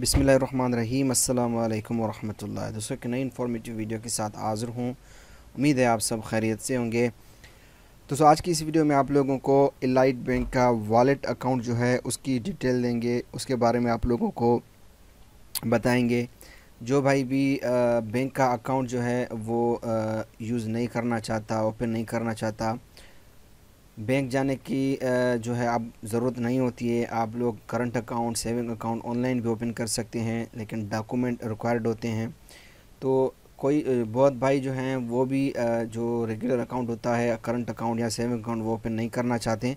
बिसमीम् अल्लाम वरहमल दोस्तों एक नई इन्फॉर्मेटिव वीडियो के साथ हाज़िर हूँ उम्मीद है आप सब खैरियत से होंगे दोस्तों आज की इस वीडियो में आप लोगों को इलाइट बैंक का वॉलेट अकाउंट जो है उसकी डिटेल देंगे उसके बारे में आप लोगों को बताएंगे जो भाई भी बैंक का अकाउंट जो है वो यूज़ नहीं करना चाहता ओपन नहीं करना चाहता बैंक जाने की जो है अब ज़रूरत नहीं होती है आप लोग current account saving account online भी ओपन कर सकते हैं लेकिन डॉक्यूमेंट रिक्वायर्ड होते हैं तो कोई बहुत भाई जो हैं वो भी जो रेगुलर अकाउंट होता है करंट अकाउंट या सेविंग अकाउंट वो ओपन नहीं करना चाहते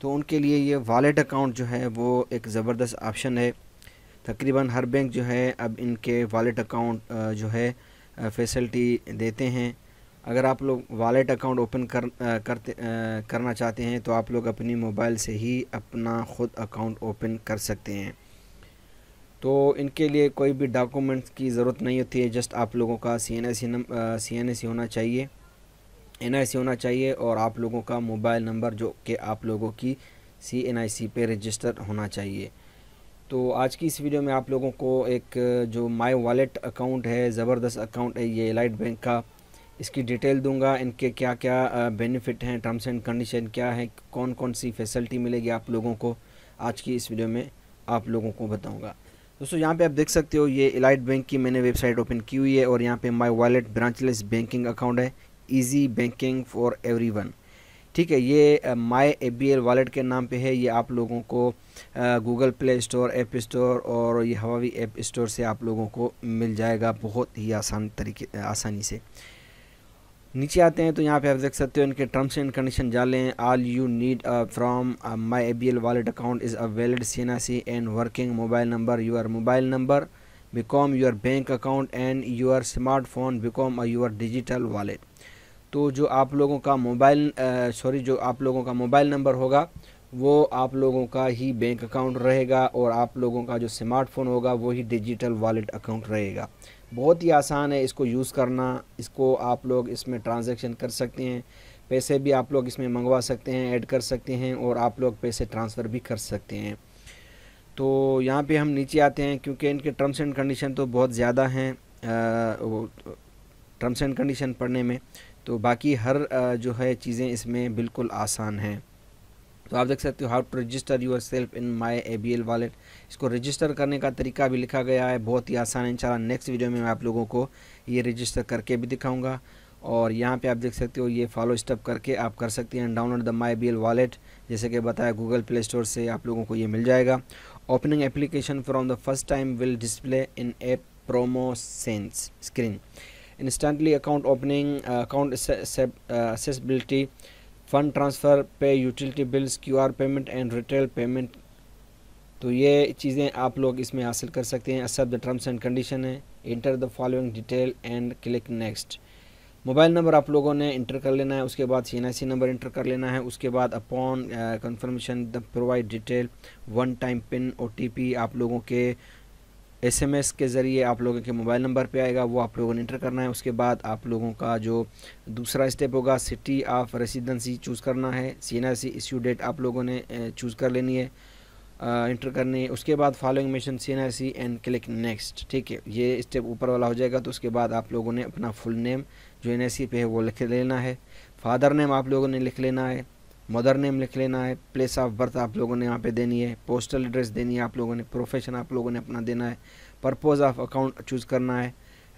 तो उनके लिए ये वॉलेट अकाउंट जो है वो एक ज़बरदस्त ऑप्शन है तकरीबन हर बैंक जो है अब इनके वॉलेट अकाउंट जो है फैसिलिटी देते हैं अगर आप लोग वॉलेट अकाउंट ओपन कर आ, करते आ, करना चाहते हैं तो आप लोग अपनी मोबाइल से ही अपना ख़ुद अकाउंट ओपन कर सकते हैं तो इनके लिए कोई भी डॉक्यूमेंट्स की ज़रूरत नहीं होती है जस्ट आप लोगों का C N I C number C N I C होना चाहिए एन आई सी होना चाहिए और आप लोगों का मोबाइल नंबर जो कि आप लोगों की सी एन आई सी पे रजिस्टर होना चाहिए तो आज की इस वीडियो में आप लोगों को एक जो माई वॉलेट अकाउंट है ज़बरदस्त अकाउंट है ये लाइट बैंक का इसकी डिटेल दूंगा इनके क्या क्या बेनिफिट हैं टर्म्स एंड कंडीशन क्या है कौन कौन सी फैसिलिटी मिलेगी आप लोगों को आज की इस वीडियो में आप लोगों को बताऊंगा दोस्तों यहाँ पे आप देख सकते हो ये इलाइट बैंक की मैंने वेबसाइट ओपन की हुई है और यहाँ पे my wallet branchless banking account है इजी बैंकिंग फॉर एवरीवन ठीक है ये my A B L wallet के नाम पे है ये आप लोगों को Google Play Store App Store और ये हवावी ऐप स्टोर से आप लोगों को मिल जाएगा बहुत ही आसान तरीके आसानी से नीचे आते हैं तो यहाँ पे आप देख सकते हो इनके टर्म्स एंड कंडीशन लें all you need from my ABL wallet account is a valid CNIC and working mobile number your mobile number become your bank account and your smartphone become your digital wallet तो जो आप लोगों का mobile sorry uh, जो आप लोगों का mobile number होगा वो आप लोगों का ही बैंक अकाउंट रहेगा और आप लोगों का जो स्मार्टफोन होगा वही डिजिटल वॉलेट अकाउंट रहेगा बहुत ही आसान है इसको यूज़ करना इसको आप लोग इसमें ट्रांजैक्शन कर सकते हैं पैसे भी आप लोग इसमें मंगवा सकते हैं ऐड कर सकते हैं और आप लोग पैसे ट्रांसफ़र भी कर सकते हैं तो यहाँ पे हम नीचे आते हैं क्योंकि इनके टर्म्स एंड कंडीशन तो बहुत ज़्यादा हैं टर्म्स एंड कंडीशन पढ़ने में तो बाकी हर जो है चीज़ें इसमें बिल्कुल आसान हैं तो आप देख सकते हो how to register yourself in my A B L wallet इसको रजिस्टर करने का तरीका भी लिखा गया है बहुत ही आसान है इंशाल्लाह नेक्स्ट वीडियो में मैं आप लोगों को ये रजिस्टर करके भी दिखाऊंगा और यहाँ पे आप देख सकते हो ये फॉलो स्टेप करके आप कर सकते हैं download the my B L wallet जैसे कि बताया गूगल प्ले स्टोर से आप लोगों को ये मिल जाएगा opening application from the first time will display in a promo sense screen instantly account opening account accessibility fund transfer pay utility bills QR payment and retail payment तो ये चीज़ें आप लोग इसमें हासिल कर सकते हैं सब द टर्म्स एंड कंडीशन है enter the following detail and click next mobile number आप लोगों ने इंटर कर लेना है उसके बाद सी नंबर इंटर कर लेना है उसके बाद upon confirmation the provide detail one time pin O आप लोगों के एसएमएस के ज़रिए आप लोगों के मोबाइल नंबर पे आएगा वो आप लोगों ने इंटर करना है उसके बाद आप लोगों का जो दूसरा स्टेप होगा सिटी ऑफ रेसिडेंसी चूज़ करना है सी एन इश्यू डेट आप लोगों ने चूज़ कर लेनी है इंटर करनी है उसके बाद following mission C N C and click next ठीक है ये स्टेप ऊपर वाला हो जाएगा तो उसके बाद आप लोगों ने अपना फुल नेम जो एन पे है वो लिख लेना है फादर नेम आप लोगों ने लिख लेना है मदर नेम लिख लेना है प्लेस ऑफ बर्थ आप लोगों ने यहाँ पे देनी है पोस्टल एड्रेस देनी है आप लोगों ने प्रोफेशन आप लोगों ने अपना देना है पर्पोज़ ऑफ अकाउंट चूज़ करना है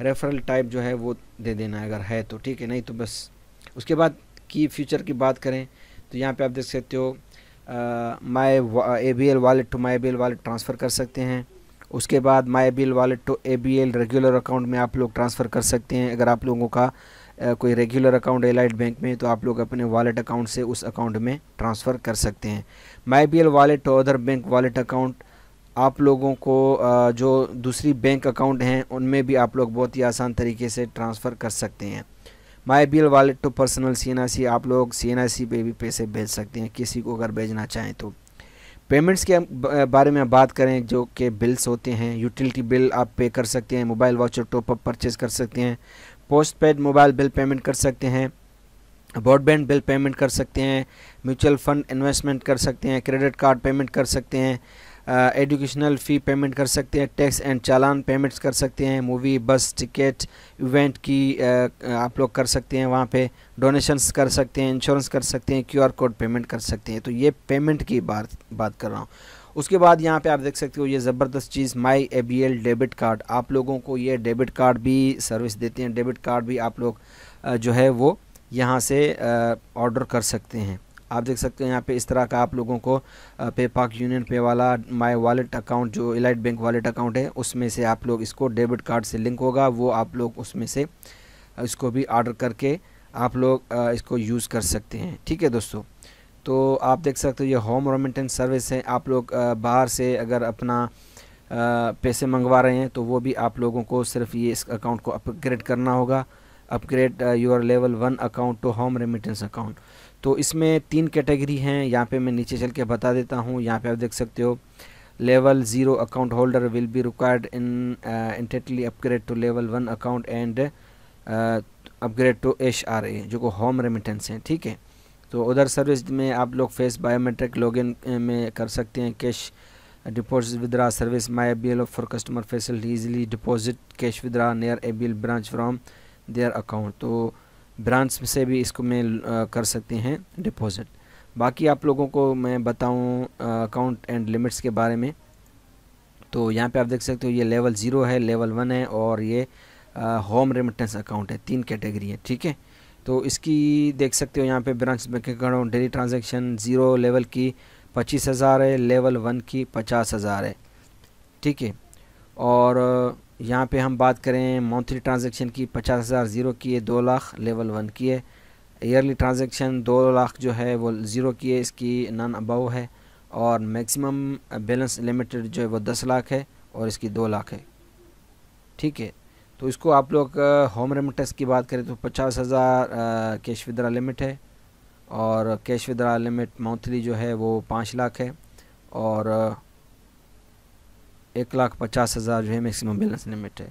रेफरल टाइप जो है वो दे देना है अगर है तो ठीक है नहीं तो बस उसके बाद की फ्यूचर की बात करें तो यहाँ पे आप देख सकते हो my A B L wallet to my B L wallet transfer कर सकते हैं उसके बाद my B L wallet to A B L regular account में आप लोग ट्रांसफ़र कर सकते हैं अगर आप लोगों का कोई रेगुलर अकाउंट है एलाइट बैंक में तो आप लोग अपने वॉलेट अकाउंट से उस अकाउंट में ट्रांसफ़र कर सकते हैं माई बी एल वॉलेट और अदर बैंक वॉलेट अकाउंट आप लोगों को जो दूसरी बैंक अकाउंट हैं उनमें भी आप लोग बहुत ही आसान तरीके से ट्रांसफ़र कर सकते हैं my B L wallet to personal C N I C आप लोग सी एन आई सी पे भी पैसे भेज सकते हैं किसी को अगर भेजना चाहें तो पेमेंट्स के बारे में बात करें जो कि बिल्स होते हैं यूटिलिटी बिल आप पे कर सकते हैं मोबाइल वाचर टॉपअप परचेज़ कर सकते हैं postpaid mobile bill payment कर सकते हैं ब्रॉडबैंड बिल पेमेंट कर सकते हैं म्यूचुअल फ़ंड इन्वेस्टमेंट कर सकते हैं क्रेडिट कार्ड पेमेंट कर सकते हैं एजुकेशनल फ़ी पेमेंट कर सकते हैं टैक्स एंड चालान पेमेंट्स कर सकते हैं मूवी बस टिकट इवेंट की uh, आप लोग कर सकते हैं वहाँ पे डोनेशंस कर सकते हैं इंश्योरेंस कर सकते हैं क्यूआर कोड पेमेंट कर सकते हैं तो ये पेमेंट की बात बात कर रहा हूँ उसके बाद यहाँ पे आप देख सकते हो ये ज़बरदस्त चीज़ my A B L debit card आप लोगों को ये डेबिट कार्ड भी सर्विस देते हैं डेबिट कार्ड भी आप लोग जो है वो यहाँ से ऑर्डर कर सकते हैं आप देख सकते हो यहाँ पे इस तरह का आप लोगों को पे पाक यूनियन पे वाला माई वॉलेट अकाउंट जो इलाइट बैंक वॉलेट अकाउंट है उसमें से आप लोग इसको डेबिट कार्ड से लिंक होगा वो आप लोग उसमें से इसको भी ऑर्डर करके आप लोग इसको यूज़ कर सकते हैं ठीक है दोस्तों तो आप देख सकते हो ये होम रेमिटेंस सर्विस है आप लोग बाहर से अगर अपना पैसे मंगवा रहे हैं तो वो भी आप लोगों को सिर्फ ये इस अकाउंट को अपग्रेड करना होगा upgrade your level one account to home remittance account तो इसमें तीन कैटेगरी हैं यहाँ पे मैं नीचे चल के बता देता हूँ यहाँ पे आप देख सकते हो level zero account holder will be required in intently upgrade to level one account and upgrade to H R A जो को होम रेमिटेंस हैं ठीक है तो उधर सर्विस में आप लोग फेस बायोमेट्रिक लॉगिन में कर सकते हैं cash deposit withdraw service my B L for customer facility easily deposit cash withdraw near A B L branch from their account तो ब्रांच से भी इसको मैं कर सकते हैं डिपॉजिट बाकी आप लोगों को मैं बताऊं अकाउंट एंड लिमिट्स के बारे में तो यहाँ पे आप देख सकते हो ये लेवल ज़ीरो है लेवल वन है और ये होम रेमिटेंस अकाउंट है तीन कैटेगरी है ठीक है तो इसकी देख सकते हो यहाँ पे branch bank account daily transaction zero level की पच्चीस हज़ार है लेवल वन की पचास हज़ार है ठीक है और यहाँ पे हम बात करें मंथली ट्रांजैक्शन की पचास हज़ार ज़ीरो की है दो लाख लेवल वन की है ईयरली ट्रांजैक्शन दो लाख जो है वो ज़ीरो की है इसकी नन अबव है और मैक्सिमम बैलेंस लिमिटेड जो है वो दस लाख है और इसकी दो लाख है ठीक है तो इसको आप लोग होम रेमिटेंस की बात करें तो पचास हज़ार कैश विद्रा लिमिट है और कैश विद्रा लिमिट मंथली जो है वो पाँच लाख है और एक लाख पचास हज़ार जो है मैक्सिमम बैलेंस लिमिट है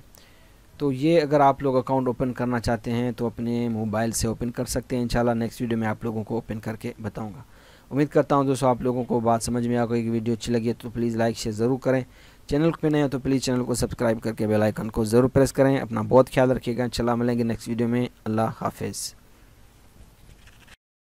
तो ये अगर आप लोग अकाउंट ओपन करना चाहते हैं तो अपने मोबाइल से ओपन कर सकते हैं इंशाल्लाह नेक्स्ट वीडियो में आप लोगों को ओपन करके बताऊंगा उम्मीद करता हूं दोस्तों आप लोगों को बात समझ में आ गई वीडियो अच्छी लगी है तो प्लीज़ लाइक शेयर ज़रूर करें चैनल पे नए हो तो प्लीज़ चैनल को सब्सक्राइब करके बेलाइकन को ज़रूर प्रेस करें अपना बहुत ख्याल रखिएगा चला मिलेंगे नेक्स्ट वीडियो में अल्लाह हाफिज़